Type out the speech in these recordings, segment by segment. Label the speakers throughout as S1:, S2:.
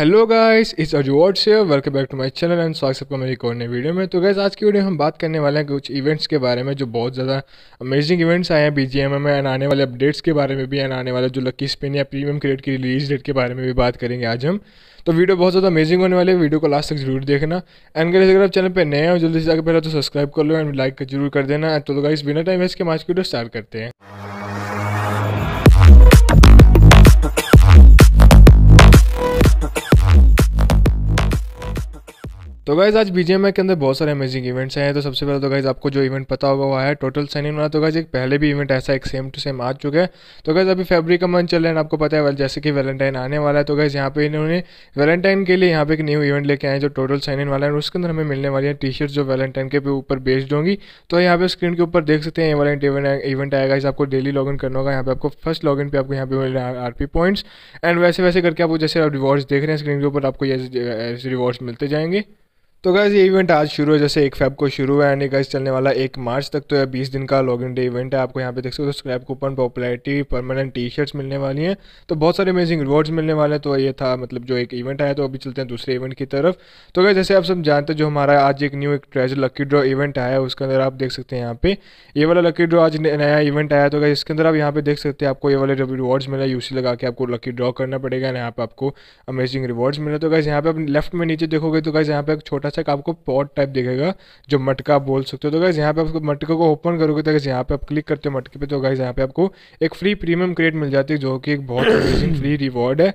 S1: hello guys इस अर्जुवर्ड्स से welcome back to my channel and स्वागत सबका मेरी एक और नई वीडियो में तो गैस आज की वीडियो हम बात करने वाले हैं कुछ इवेंट्स के बारे में जो बहुत ज़्यादा अमेजिंग इवेंट्स आए हैं बीजीएमए में एंड आने वाले अपडेट्स के बारे में भी एंड आने वाले जो लकी स्पिन या प्रीमियम क्रेडिट की रिलीज डेट के बारे में भी बात करेंगे आज हम तो वीडियो बहुत ज़्यादा अमेजिंग होने वाली है वीडियो को लास्ट तक जरूर देखना एंड गाइस अगर आप चैनल पर नए हो जल्दी से जाकर पहले तो सब्सक्राइब कर लो एंड लाइक जरूर कर देना तो गाइस बिना टाइम वेस्ट के आज की वीडियो स्टार्ट करते हैं तो गाइज आज बीजेएमआई के अंदर बहुत सारे अमेजिंग इवेंट्स हैं तो सबसे पहले तो गाइज आपको जो इवेंट पता होगा वो है टोटल सैनिंग इन वाला तो गाइज एक पहले भी इवेंट ऐसा एक सेम टू सेम आ चुका है तो गाइज अभी फेबरी का मंथ चल रहा है आपको पता है जैसे कि वैलेंटाइन आने वाला है तो गाइज यहाँ पे इन्होंने वैलेंटाइन के लिए यहाँ पे एक न्यू इवेंट लेके आए जो टोटल साइन वाला है उसके अंदर हमें मिलने वाली है टी शर्ट जो वैलेंटाइन के ऊपर बेस्ड होंगी तो यहाँ पे स्क्रीन के ऊपर देख सकते हैं वैलेंट इवेंट आएगा इस आपको डेली इन करना होगा यहाँ पे आपको फर्स्ट लॉगिन पे आपको यहाँ पे मिल रहे हैं पी पॉइंट्स एंड वैसे वैसे करके आप जैसे आप रिवॉर्ड्स देख रहे हैं स्क्रीन के ऊपर आपको ये रिवॉर्ड्स मिलते जाएंगे तो गैज़ ये इवेंट आज शुरू है जैसे एक फेब को शुरू है एंड गैस चलने वाला एक मार्च तक तो है बीस दिन का लॉगिन डे इवेंट है आपको यहाँ पे देख सकते हो scrap coupon popularity permanent T shirts मिलने वाली हैं तो बहुत सारे अमेजिंग रिवॉर्ड्स मिलने वाले हैं तो ये था मतलब जो एक इवेंट आया तो अभी चलते हैं दूसरे इवेंट की तरफ तो गैस जैसे आप सब जानते हैं जो हमारा आज एक न्यू एक ट्रेजर लकी ड्रॉ इवेंट आया है उसके अंदर आप देख सकते हैं यहाँ पे ये वाला लकी ड्रॉ आज नया इवेंट आया तो गैस इसके अंदर आप यहाँ पे देख सकते हैं आपको ये वाले जब रिवॉर्ड्स मिला यू लगा के आपको लकी ड्रॉ करना पड़ेगा एंड यहाँ पे आपको अमेजिंग रिवॉर्ड्स मिले तो गैस यहाँ पे आप लेफ्ट में नीचे देखोगे तो गैस यहाँ पे एक छोटा छोटा अच्छा, सा आपको पॉट टाइप दिखेगा जो मटका आप बोल सकते हो तो गाइज यहाँ पे आपको मटके को ओपन करोगे तो यहाँ पे आप क्लिक तो करते हो मटके पे तो गाइज यहाँ पे आपको एक फ्री प्रीमियम क्रिएट मिल जाती है जो कि एक बहुत फ्री रिवॉर्ड है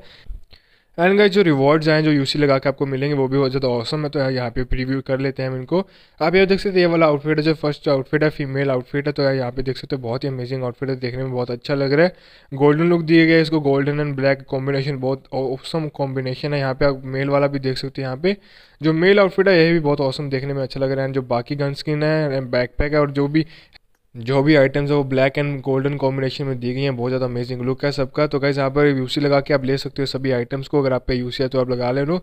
S1: एंड गाइज जो रिवॉर्ड्स हैं जो यूसी लगा के आपको मिलेंगे वो भी बहुत ज़्यादा ऑसम है तो यहाँ पे प्रीव्यू कर लेते हैं हम इनको आप ये देख सकते हैं ये वाला आउटफिट है जो फर्स्ट आउटफिट है फीमेल आउटफिट है तो यहाँ पे देख सकते हो बहुत ही अमेजिंग आउटफिट है देखने में बहुत अच्छा लग रहा है गोल्डन लुक दिए गए इसको गोल्डन एंड ब्लैक कॉम्बिनेशन बहुत ऑसम कॉम्बिनेशन है यहाँ पे आप मेल वाला भी देख सकते हो यहाँ पे जो मेल आउटफिट है यह भी बहुत औसम देखने में अच्छा लग रहा है एंड जो बाकी गन स्किन है बैकपैक है और जो भी जो भी आइटम्स है वो ब्लैक एंड गोल्डन कॉम्बिनेशन में दी गई हैं बहुत ज़्यादा अमेजिंग लुक है सबका तो कैसे यहाँ पर यूसी लगा के आप ले सकते हो सभी आइटम्स को अगर आप पे यूसी है तो आप लगा ले लो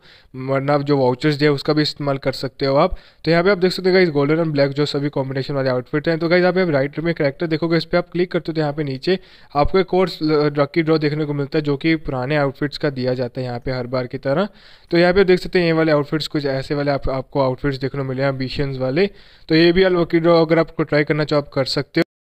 S1: वरना जो वाउचर्स दिए उसका भी इस्तेमाल कर सकते हो आप तो यहाँ पे आप देख सकते हो इस गोल्डन एंड ब्लैक जो सभी कॉम्बिनेशन वाले आउटफिट हैं तो कहीं यहाँ पे आप राइट में करेक्टर देखोगे इस पर आप क्लिक करते हो तो यहाँ पे नीचे आपको एक और रक्की ड्रॉ देखने को मिलता है जो कि पुराने आउटफिट्स का दिया जाता है यहाँ पे हर बार की तरह तो यहाँ पे देख सकते हैं ये वाले आउटफिट्स कुछ ऐसे वाले आपको आउटफिट्स देखने को मिले हैं बीशियंस वाले तो ये भी रक्की ड्रॉ अगर आपको ट्राई करना चाहो आप कर सकते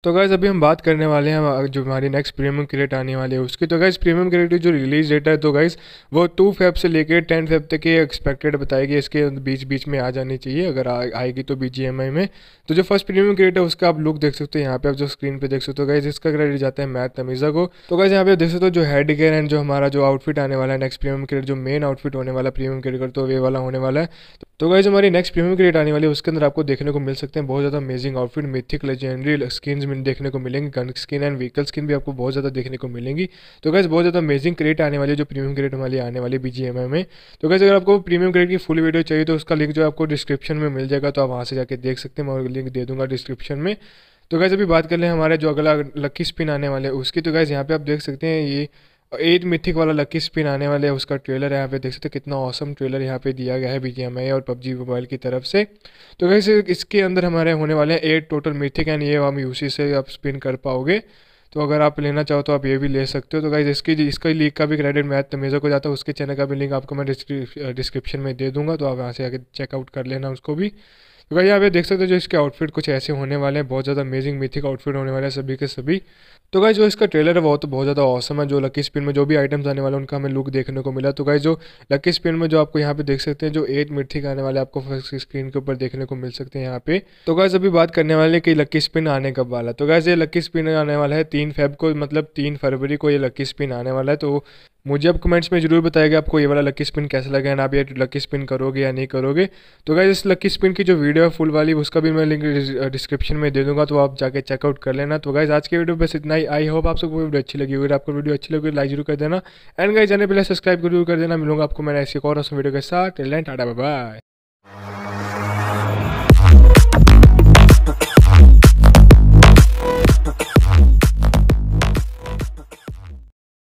S1: तो गैस अभी हम बात करने वाले हैं जो हमारी नेक्स्ट प्रीमियम क्रिएट आने वाली है उसकी तो गैस प्रीमियम क्रिएट की जो रिलीज डेट है तो गैस वो टू फेब से लेकर टेन फेब तक ये एक्सपेक्टेड बताएगी इसके बीच बीच में आ जानी चाहिए अगर आ, आएगी तो बी में तो जो फर्स्ट प्रीमियम क्रिएट है उसका आप लुक देख सकते हो यहाँ पे आप जो स्क्रीन पर देख सकते हो गैस इसका क्रेडिट जाता है मैथ तमीज़ा को तो गैस यहाँ पे देख सकते हो तो जो हेड गेयर एंड जो हमारा जो आउटफिट आने वाला है नेक्स्ट प्रीमियम क्रेट जो मेन आउटफिट होने वाला प्रीमियम क्रेट तो वे वाला होने वाला है तो गाइज हमारी नेक्स्ट प्रीमियम क्रिएट आने वाली है उसके अंदर आपको देखने को मिल सकते हैं बहुत ज़्यादा amazing outfit mythic legendary skin देखने को मिलेंगे gun skin and vehicle skin भी आपको बहुत ज़्यादा देखने को मिलेंगी तो गाइज बहुत ज़्यादा अमेजिंग क्रेट आने वाली है जो प्रीमियम क्रिएट हमारी आने वाली बी में तो गाइज अगर आपको प्रीमियम क्रिएट की फुल वीडियो चाहिए तो उसका लिंक जो आपको डिस्क्रिप्शन में मिल जाएगा तो आप वहाँ से जाकर देख सकते हैं मैं लिंक दे दूँगा डिस्क्रिप्शन में तो गाइज अभी बात कर लें हमारे जो अगला लक्की स्पिन आने वाले उसकी तो गैस यहाँ पे आप देख सकते हैं ये एट मिथिक वाला लकी स्पिन आने वाला है उसका ट्रेलर यहाँ पे देख सकते हो कितना औसम ट्रेलर यहाँ पे दिया गया है बी और पबजी मोबाइल की तरफ से तो वैसे इसके अंदर हमारे होने वाले हैं एट टोटल मिथिक एंड ये हम यूसी से आप स्पिन कर पाओगे तो अगर आप लेना चाहो तो आप ये भी ले सकते हो तो गाइज इसकी इसका लीग का भी क्रेडिट मैथ तमेजा को जाता है उसके चैनल का भी लिंक आपको मैं डिस्क्रिप्शन में दे दूंगा तो आप यहाँ से आगे चेकआउट कर लेना उसको भी तो भाई यहाँ पे देख सकते हो जो इसके आउटफिट कुछ ऐसे होने वाले हैं बहुत ज़्यादा अमेजिंग मिथिक आउटफिट होने वाले हैं सभी के सभी तो गाई जो इसका ट्रेलर है वो तो बहुत ज़्यादा औसम है जो लकी स्पिन में जो भी आइटम्स आने वाले हैं उनका हमें लुक देखने को मिला तो गाई जो लकी स्पिन में जो आपको यहाँ पे देख सकते हैं जो एट मिथिक आने वाले आपको फर्स्ट स्क्रीन के ऊपर देखने को मिल सकते हैं यहाँ पे तो गाय अभी बात करने वाले कि लकी स्पिन आने कब वाला तो गाय ये लकी स्पिन आने वाला है तीन फेब को मतलब तीन फरवरी को ये लकी स्पिन आने वाला है तो मुझे आप कमेंट्स में ज़रूर बताएगा आपको ये वाला लकी स्पिन कैसा लगा एंड आप ये लकी स्पिन करोगे या नहीं करोगे तो गाइज इस लकी स्पिन की जो वीडियो है फुल वाली उसका भी मैं लिंक डिस्क्रिप्शन में दे दूंगा तो आप जाके चेकआउट कर लेना तो गाइज आज की वीडियो बस इतना ही आई होप आप सबको वीडियो अच्छी लगी होगी आपको वीडियो अच्छी लगी लाइक जरूर कर देना एंड गाइज जाने पहले सब्सक्राइब जरूर कर देना मिलूंगा आपको मैंने ऐसी एक और वीडियो के साथ टाटा बाय